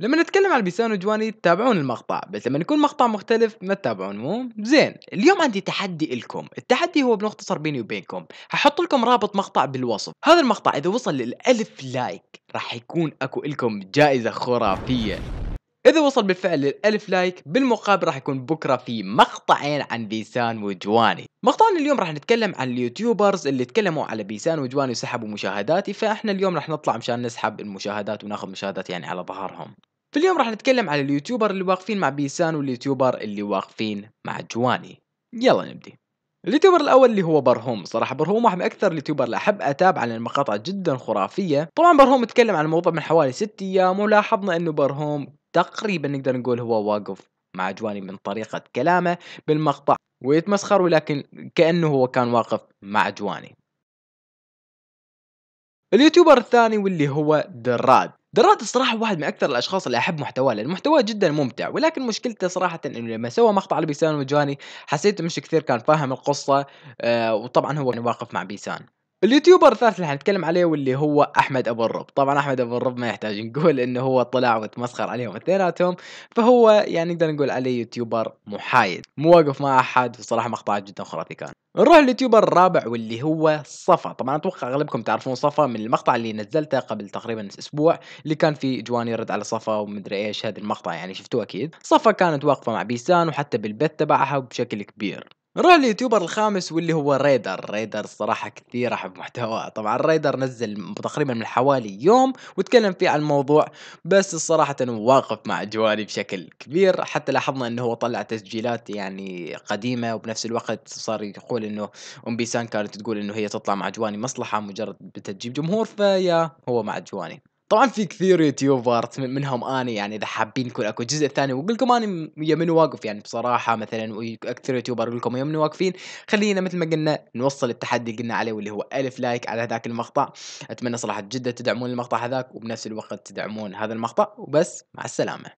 لما نتكلم عن بيسان وجواني تتابعون المقطع بس لما يكون مقطع مختلف ما تتابعون مو زين اليوم عندي تحدي لكم التحدي هو بنختصر بيني وبينكم هحط لكم رابط مقطع بالوصف هذا المقطع اذا وصل للألف لايك راح يكون اكو لكم جائزة خرافية إذا وصل بالفعل للألف لايك بالمقابل راح يكون بكرة في مقطعين عن بيسان وجواني مقطعنا اليوم راح نتكلم عن اليوتيوبرز اللي تكلموا على بيسان وجواني وسحبوا مشاهداتي فإحنا اليوم راح نطلع مشان نسحب المشاهدات وناخذ مشاهدات يعني على ظهرهم في اليوم راح نتكلم على اليوتيوبر اللي واقفين مع بيسان واليوتيوبر اللي واقفين مع جواني يلا نبدي اليوتيوبر الاول اللي هو برهوم صراحه برهوم واحد من اكثر اليوتيوبر اللي احب اتابع لان المقاطع جدا خرافيه طبعا برهوم تكلم عن الموضوع من حوالي ست ايام ولاحظنا انه برهوم تقريبا نقدر نقول هو واقف مع جواني من طريقه كلامه بالمقطع ويتمسخر ولكن كانه هو كان واقف مع جواني اليوتيوبر الثاني واللي هو دراد درات الصراحة واحد من أكثر الأشخاص اللي أحب محتواه لأن محتواه جدا ممتع ولكن مشكلته صراحة إنه لما سوى مقطع لبيسان وجاني حسيت مش كثير كان فاهم القصة آه، وطبعا هو واقف مع بيسان اليوتيوبر الثالث اللي حنتكلم عليه واللي هو احمد ابو الرب طبعا احمد ابو الرب ما يحتاج نقول انه هو طلع وتمسخر عليهم اثنيناتهم فهو يعني نقدر نقول عليه يوتيوبر محايد مو واقف مع احد وصراحه مقطع جدا خرافي كان نروح اليوتيوبر الرابع واللي هو صفا طبعا اتوقع اغلبكم تعرفون صفا من المقطع اللي نزلته قبل تقريبا اسبوع اللي كان في جواني يرد على صفا ومدري ايش هذا المقطع يعني شفتوه اكيد صفا كانت واقفه مع بيسان وحتى بالبث تبعها بشكل كبير نروح لليوتيوبر الخامس واللي هو ريدر ريدر الصراحة كثير أحب محتواه طبعا ريدر نزل تقريبا من حوالي يوم وتكلم فيه عن الموضوع بس الصراحة واقف مع جواني بشكل كبير حتى لاحظنا أنه هو طلع تسجيلات يعني قديمة وبنفس الوقت صار يقول أنه أم بيسان كانت تقول أنه هي تطلع مع جواني مصلحة مجرد بتجيب جمهور فيا هو مع جواني طبعا في كثير يوتيوبرز منهم اني يعني اذا حابين يكون اكو جزء ثاني واقول لكم اني ويا من واقف يعني بصراحه مثلا اكثر يوتيوبر اقول لكم ويا من واقفين خلينا مثل ما قلنا نوصل التحدي قلنا عليه واللي هو ألف لايك على هذاك المقطع اتمنى صراحه جدا تدعمون المقطع هذاك وبنفس الوقت تدعمون هذا المقطع وبس مع السلامه